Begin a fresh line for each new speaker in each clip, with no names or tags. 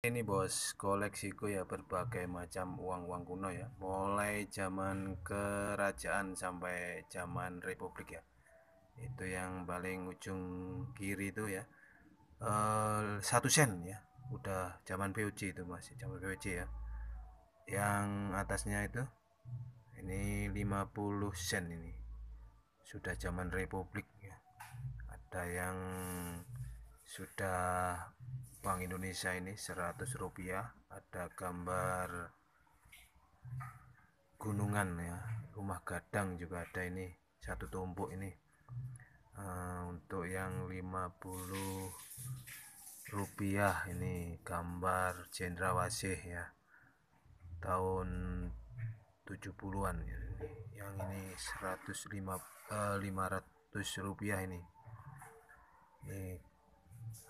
ini bos koleksiku ya berbagai macam uang-uang kuno ya mulai zaman kerajaan sampai zaman republik ya itu yang paling ujung kiri itu ya eh, satu sen ya udah zaman VOC itu masih zaman VOC ya yang atasnya itu ini 50 sen ini sudah zaman republik ya ada yang sudah Bank Indonesia ini 100 rupiah ada gambar gunungan ya rumah gadang juga ada ini satu tumpuk ini uh, untuk yang 50 rupiah ini gambar cendrawasih ya tahun 70-an ya. yang ini 105 uh, 500 rupiah ini ini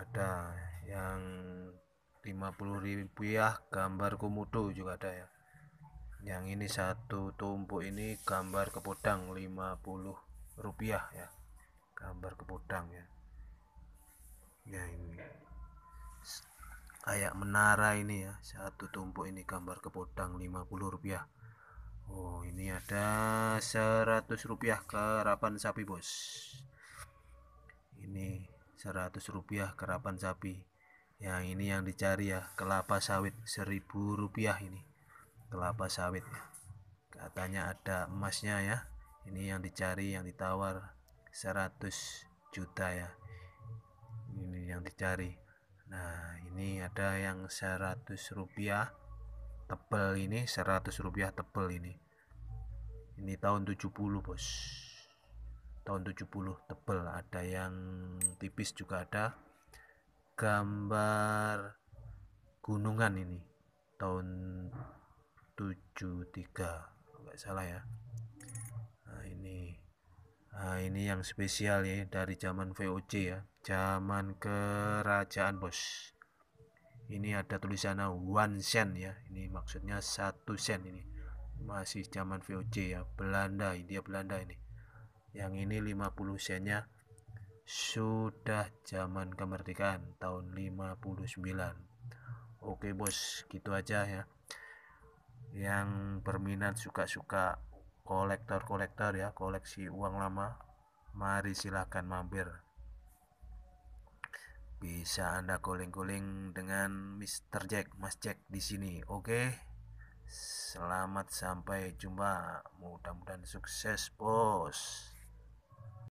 ada yang ribu rupiah gambar komodo juga ada ya yang ini satu tumpuk ini gambar kepodang 50 rupiah ya gambar kepodang ya ya ini kayak menara ini ya satu tumpuk ini gambar kepodang 50 rupiah Oh ini ada 100 rupiah kerapan sapi bos ini 100 rupiah kerapan sapi yang ini yang dicari ya kelapa sawit 1000 rupiah ini kelapa sawit ya. katanya ada emasnya ya ini yang dicari yang ditawar 100 juta ya ini yang dicari nah ini ada yang 100 rupiah tebel ini 100 rupiah tebel ini ini tahun 70 bos tahun 70 tebel ada yang tipis juga ada gambar gunungan ini tahun 73 enggak salah ya nah ini nah ini yang spesial ya dari zaman VOC ya zaman kerajaan bos ini ada tulisannya one sen ya ini maksudnya satu sen ini masih zaman VOC ya Belanda India Belanda ini yang ini 50 sennya sudah zaman kemerdekaan tahun 59 oke bos gitu aja ya yang berminat suka-suka kolektor-kolektor ya koleksi uang lama mari silahkan mampir bisa anda guling-guling dengan Mr. Jack Mas Jack di sini oke selamat sampai jumpa mudah-mudahan sukses bos